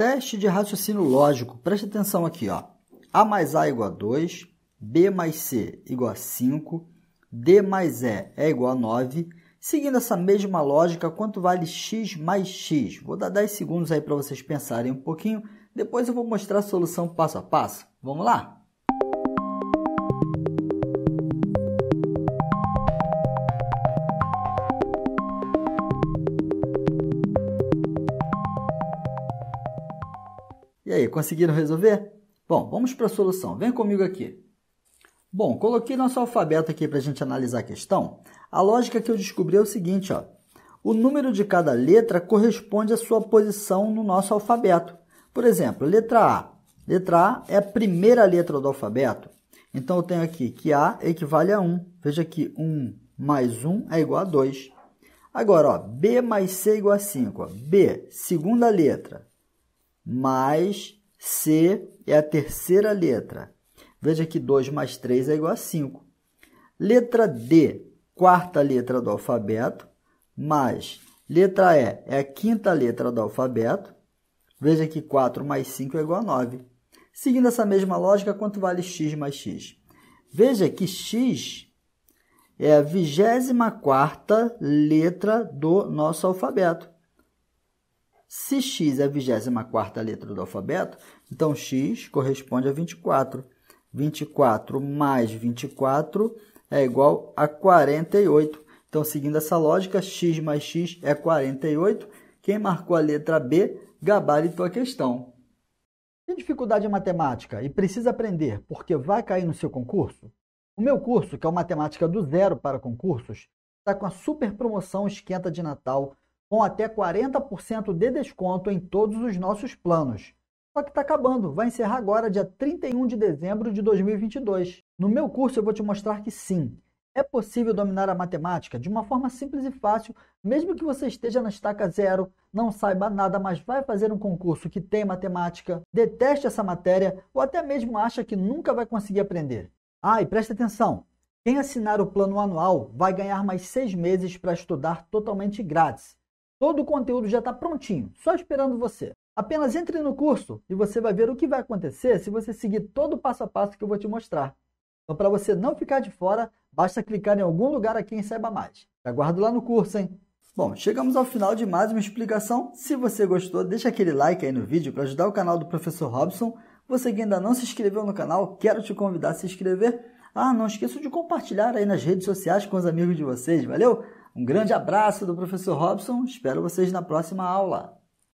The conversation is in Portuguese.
Teste de raciocínio lógico. Preste atenção aqui, ó. A mais A é igual a 2, B mais C é igual a 5, D mais E é igual a 9. Seguindo essa mesma lógica, quanto vale X mais X? Vou dar 10 segundos aí para vocês pensarem um pouquinho. Depois eu vou mostrar a solução passo a passo. Vamos lá? E aí, conseguiram resolver? Bom, vamos para a solução. Vem comigo aqui. Bom, coloquei nosso alfabeto aqui para a gente analisar a questão. A lógica que eu descobri é o seguinte, ó. O número de cada letra corresponde à sua posição no nosso alfabeto. Por exemplo, letra A. Letra A é a primeira letra do alfabeto. Então, eu tenho aqui que A equivale a 1. Veja que 1 mais 1 é igual a 2. Agora, ó, B mais C é igual a 5. Ó. B, segunda letra, mais C é a terceira letra. Veja que 2 mais 3 é igual a 5. Letra D, quarta letra do alfabeto, mais letra E é a quinta letra do alfabeto. Veja que 4 mais 5 é igual a 9. Seguindo essa mesma lógica, quanto vale x mais x? Veja que x é a 24 letra do nosso alfabeto. Se x é a 24 letra do alfabeto, então x corresponde a 24. 24 mais 24 é igual a 48. Então, seguindo essa lógica, x mais x é 48. Quem marcou a letra B gabaritou a questão. Tem dificuldade em matemática e precisa aprender porque vai cair no seu concurso? O meu curso, que é o Matemática do Zero para Concursos, está com a super promoção Esquenta de Natal com até 40% de desconto em todos os nossos planos. Só que está acabando, vai encerrar agora, dia 31 de dezembro de 2022. No meu curso, eu vou te mostrar que sim, é possível dominar a matemática de uma forma simples e fácil, mesmo que você esteja na estaca zero, não saiba nada, mas vai fazer um concurso que tem matemática, deteste essa matéria ou até mesmo acha que nunca vai conseguir aprender. Ah, e preste atenção! Quem assinar o plano anual vai ganhar mais seis meses para estudar totalmente grátis. Todo o conteúdo já está prontinho, só esperando você. Apenas entre no curso e você vai ver o que vai acontecer se você seguir todo o passo a passo que eu vou te mostrar. Então, para você não ficar de fora, basta clicar em algum lugar aqui em Saiba Mais. Te aguardo lá no curso, hein? Bom, chegamos ao final de mais uma explicação. Se você gostou, deixa aquele like aí no vídeo para ajudar o canal do Professor Robson. Você que ainda não se inscreveu no canal, quero te convidar a se inscrever. Ah, não esqueça de compartilhar aí nas redes sociais com os amigos de vocês, valeu? Um grande abraço do professor Robson, espero vocês na próxima aula.